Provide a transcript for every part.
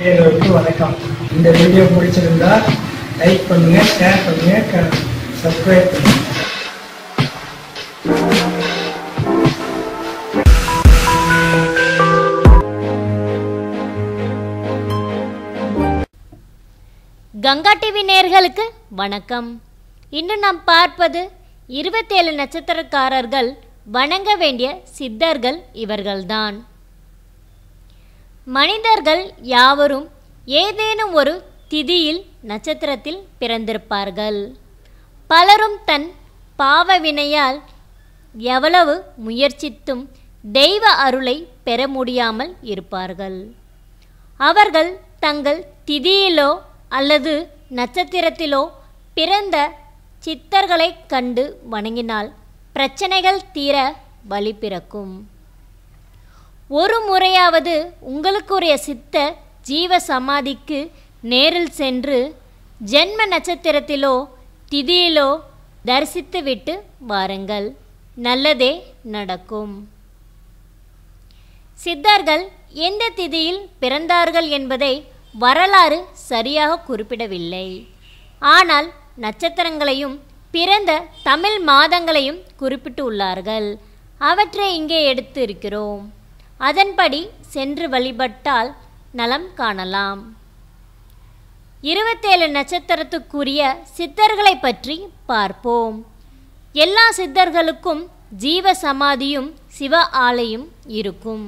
நேர்களுக்கு வணக்கம் இந்த வீடியோ பிடிச்சிருந்தா like share subscribe Ganga TV நேர்களுக்கு வணக்கம் இன்று நாம் பார்ப்பது இருபத்தேழு நட்சத்திரக்காரர்கள் வணங்க வேண்டிய சித்தர்கள் இவர்கள்தான் மனிதர்கள் யாவரும் ஏதேனும் ஒரு திதியில் நட்சத்திரத்தில் பிறந்திருப்பார்கள் பலரும் தன் பாவ வினையால் எவ்வளவு முயற்சித்தும் தெய்வ அருளை பெற முடியாமல் இருப்பார்கள் அவர்கள் தங்கள் திதியிலோ அல்லது நட்சத்திரத்திலோ பிறந்த சித்தர்களைக் கண்டு வணங்கினால் பிரச்சனைகள் தீர வழி பிறக்கும் ஒரு முறையாவது உங்களுக்குரிய சித்த ஜீவ சமாதிக்கு நேரில் சென்று ஜென்ம நட்சத்திரத்திலோ திதியிலோ தரிசித்து விட்டு வாருங்கள் நல்லதே நடக்கும் சித்தர்கள் எந்த திதியில் பிறந்தார்கள் என்பதை வரலாறு சரியாக குறிப்பிடவில்லை ஆனால் நட்சத்திரங்களையும் பிறந்த தமிழ் மாதங்களையும் குறிப்பிட்டு உள்ளார்கள் அவற்றை இங்கே எடுத்து இருக்கிறோம் அதன்படி சென்று வழிபட்டால் நலம் காணலாம் இருபத்தேழு நட்சத்திரத்துக்குரிய சித்தர்களை பற்றி பார்ப்போம் எல்லா சித்தர்களுக்கும் ஜீவ சமாதியும் சிவ ஆலையும் இருக்கும்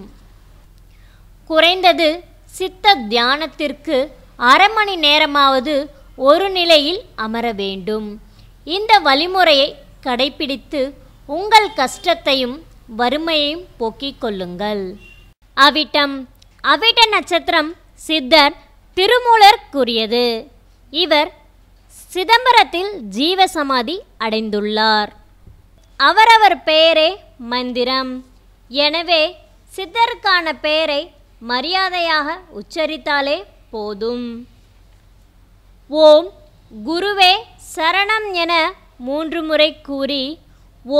குறைந்தது சித்த தியானத்திற்கு அரை மணி நேரமாவது ஒரு நிலையில் அமர வேண்டும் இந்த வழிமுறையை கடைபிடித்து உங்கள் கஷ்டத்தையும் வறுமையையும் போக்கிக் கொள்ளுங்கள் அவிட்டம் அவிட்ட நட்சத்திரம் சித்தர் திருமூலர் கூறியது இவர் சிதம்பரத்தில் ஜீவசமாதி அடைந்துள்ளார் அவரவர் பெயரே மந்திரம் எனவே சித்தருக்கான பெயரை மரியாதையாக உச்சரித்தாலே போதும் ஓம் குருவே சரணம் என மூன்று முறை கூறி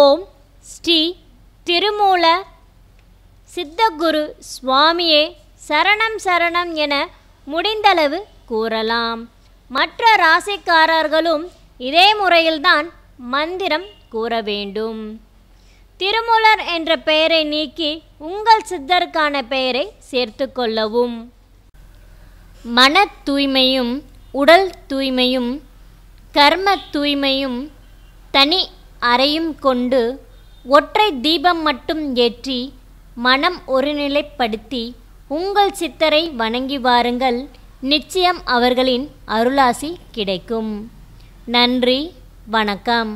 ஓம் ஸ்ரீ திருமூல சித்தகுரு சுவாமியே சரணம் சரணம் என முடிந்தளவு கூறலாம் மற்ற ராசிக்காரர்களும் இதே முறையில்தான் மந்திரம் கூற வேண்டும் திருமூலர் என்ற பெயரை நீக்கி உங்கள் சித்தருக்கான பெயரை சேர்த்து கொள்ளவும் மன தூய்மையும் உடல் தூய்மையும் கர்ம தூய்மையும் தனி அறையும் கொண்டு ஒற்றை தீபம் மட்டும் ஏற்றி மனம் ஒருநிலைப்படுத்தி உங்கள் சித்தரை வணங்கி வாருங்கள் நிச்சயம் அவர்களின் அருளாசி கிடைக்கும் நன்றி வணக்கம்